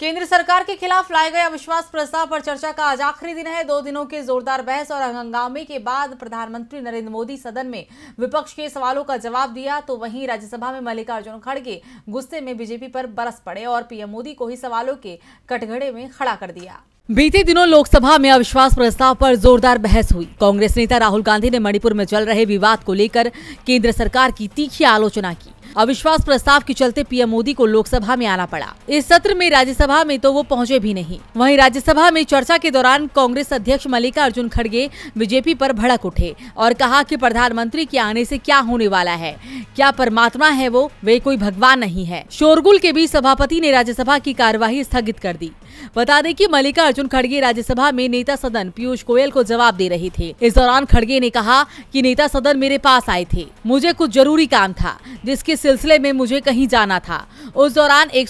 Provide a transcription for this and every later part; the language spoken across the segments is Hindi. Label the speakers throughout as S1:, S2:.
S1: केंद्र सरकार के खिलाफ लाए गए अविश्वास प्रस्ताव पर चर्चा का आज आखिरी दिन है दो दिनों के जोरदार बहस और हंगामे के बाद प्रधानमंत्री नरेंद्र मोदी सदन में विपक्ष के सवालों का जवाब दिया तो वहीं राज्यसभा में मल्लिकार्जुन खड़गे गुस्से में बीजेपी पर बरस पड़े और पीएम मोदी को ही सवालों के कटघड़े में खड़ा कर दिया बीते दिनों लोकसभा में अविश्वास प्रस्ताव पर जोरदार बहस हुई कांग्रेस नेता राहुल गांधी ने मणिपुर में चल रहे विवाद को लेकर केंद्र सरकार की तीखी आलोचना की अविश्वास प्रस्ताव के चलते पीएम मोदी को लोकसभा में आना पड़ा इस सत्र में राज्यसभा में तो वो पहुँचे भी नहीं वही राज्यसभा में चर्चा के दौरान कांग्रेस अध्यक्ष मल्लिका अर्जुन खड़गे बीजेपी आरोप भड़क उठे और कहा की प्रधानमंत्री के आने ऐसी क्या होने वाला है क्या परमात्मा है वो वे कोई भगवान नहीं है शोरगुल के बीच सभापति ने राज्यसभा की कार्यवाही स्थगित कर दी बता दें कि अर्जुन खड़गे राज्यसभा में नेता सदन पीयूष गोयल को जवाब दे रहे थे इस दौरान खड़गे ने कहा कि नेता सदन मेरे पास आए थे मुझे कुछ जरूरी काम था जिसके सिलसिले में मुझे कहीं जाना था उस दौरान एक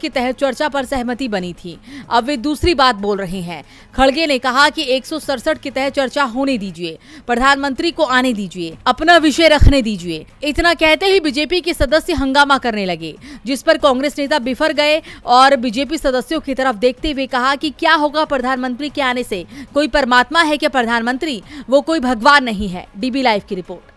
S1: के तहत चर्चा पर सहमति बनी थी अब वे दूसरी बात बोल रहे हैं खड़गे ने कहा कि एक के तहत चर्चा होने दीजिए प्रधानमंत्री को आने दीजिए अपना विषय रखने दीजिए इतना कहते ही बीजेपी के सदस्य हंगामा करने लगे जिस पर कांग्रेस नेता बिफर गए और बीजेपी सदस्यों की तरफ देखते हुए कहा कि क्या होगा प्रधानमंत्री के आने से कोई परमात्मा है क्या प्रधानमंत्री वो कोई भगवान नहीं है डीबी लाइव की रिपोर्ट